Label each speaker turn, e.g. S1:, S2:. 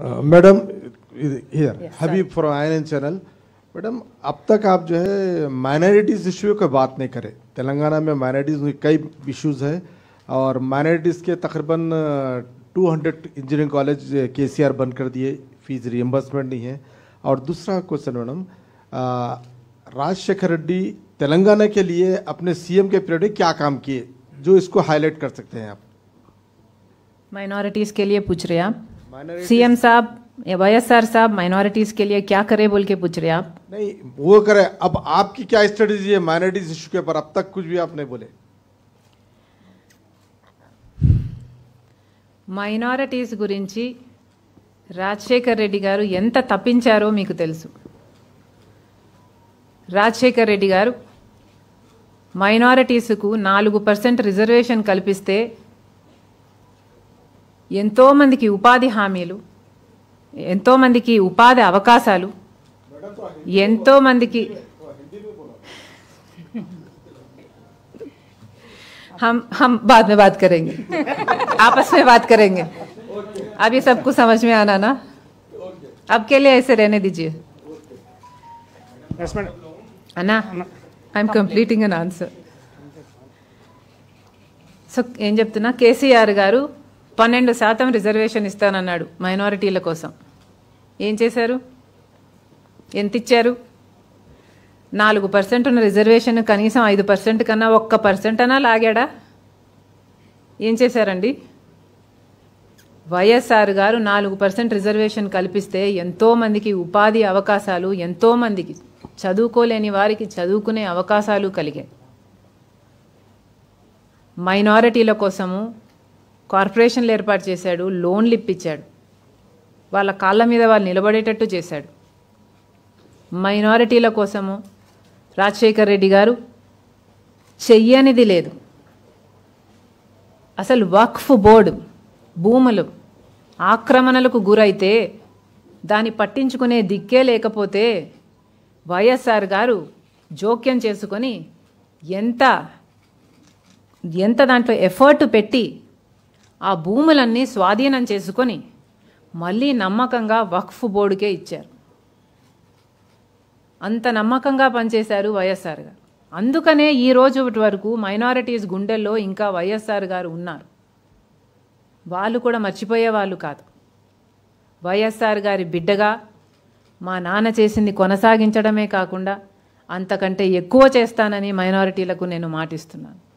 S1: madam here Habib from I N N channel madam अब तक आप जो है माइनॉरिटीज़ इशू का बात नहीं करें तेलंगाना में माइनॉरिटीज़ में कई इश्यूज़ है और माइनॉरिटीज़ के तकरीबन 200 इंजीनियरिंग कॉलेज के सी आर बंद कर दिए फीस रिएम्बर्समेंट नहीं है और दूसरा question madam uh, Rajasekhar Reddy Telangana के लिए अपने सीएम के पीरियड में क्या काम किए जो इसको हाईलाइट कर सकते हैं आप
S2: माइनॉरिटीज़ के लिए पूछ रहे हैं आप మైనారిటీ సీఎం సబ్ ఎవయ్ సార్ సబ్ మైనారిటీస్ కేలియా క్యా కరే బాల్కే పుచ్రే ఆప్
S1: నై వో కరే అబ్ ఆప్కీ క్యా స్ట్రాటజీ ఏ మైనారిటీస్ ఇష్యూ కేపర్ అబ్ తక్ కుచ్ భీ ఆప్నే బోలే
S2: మైనారిటీస్ గురించి రాజ్శేఖర్ రెడ్డి గారు ఎంత తపించారో మీకు తెలుసు రాజ్శేఖర్ రెడ్డి గారు మైనారిటీస్ కు 4% రిజర్వేషన్ కల్పించే ఎంతోమందికి ఉపాధి హామీలు ఎంతోమందికి ఉపాధి అవకాశాలు
S1: ఎంతోమందికి
S2: हम हम बाद में बात करेंगे आपस में बात करेंगे अब ये सबको समझ में आना ना अब के लिए ऐसे रहने दीजिए ना I am completing an answer so ఏం చెప్తున్నా కేసీఆర్ గారు పన్నెండు శాతం రిజర్వేషన్ ఇస్తానన్నాడు మైనారిటీల కోసం ఏం చేశారు ఎంత ఇచ్చారు నాలుగు పర్సెంట్ ఉన్న రిజర్వేషన్ కనీసం ఐదు పర్సెంట్ కన్నా ఒక్క పర్సెంట్ అన్నా లాగాడా ఏం చేశారండి వైఎస్ఆర్ గారు నాలుగు పర్సెంట్ రిజర్వేషన్ కల్పిస్తే ఎంతోమందికి ఉపాధి అవకాశాలు ఎంతోమందికి చదువుకోలేని వారికి చదువుకునే అవకాశాలు కలిగాయి మైనారిటీల కోసము కార్పొరేషన్లు ఏర్పాటు చేశాడు లోన్లు ఇప్పించాడు వాళ్ళ కాళ్ళ మీద వాళ్ళు నిలబడేటట్టు చేశాడు మైనారిటీల కోసము రాజశేఖర్ రెడ్డి గారు చెయ్యనిది లేదు అసలు వక్ఫ్ బోర్డు భూములు ఆక్రమణలకు గురైతే దాన్ని పట్టించుకునే దిక్కే లేకపోతే వైఎస్ఆర్ గారు జోక్యం చేసుకొని ఎంత ఎంత దాంట్లో ఎఫర్టు పెట్టి ఆ భూములన్నీ స్వాధీనం చేసుకొని మళ్ళీ నమ్మకంగా వక్ఫ్ బోర్డుకే ఇచ్చారు అంత నమ్మకంగా పనిచేశారు వైఎస్ఆర్ గారు అందుకనే ఈ రోజు వరకు మైనారిటీస్ గుండెల్లో ఇంకా వైఎస్ఆర్ గారు ఉన్నారు వాళ్ళు కూడా మర్చిపోయే వాళ్ళు కాదు వైఎస్ఆర్ గారి బిడ్డగా మా నాన్న చేసింది కొనసాగించడమే కాకుండా అంతకంటే ఎక్కువ చేస్తానని మైనారిటీలకు నేను మాటిస్తున్నాను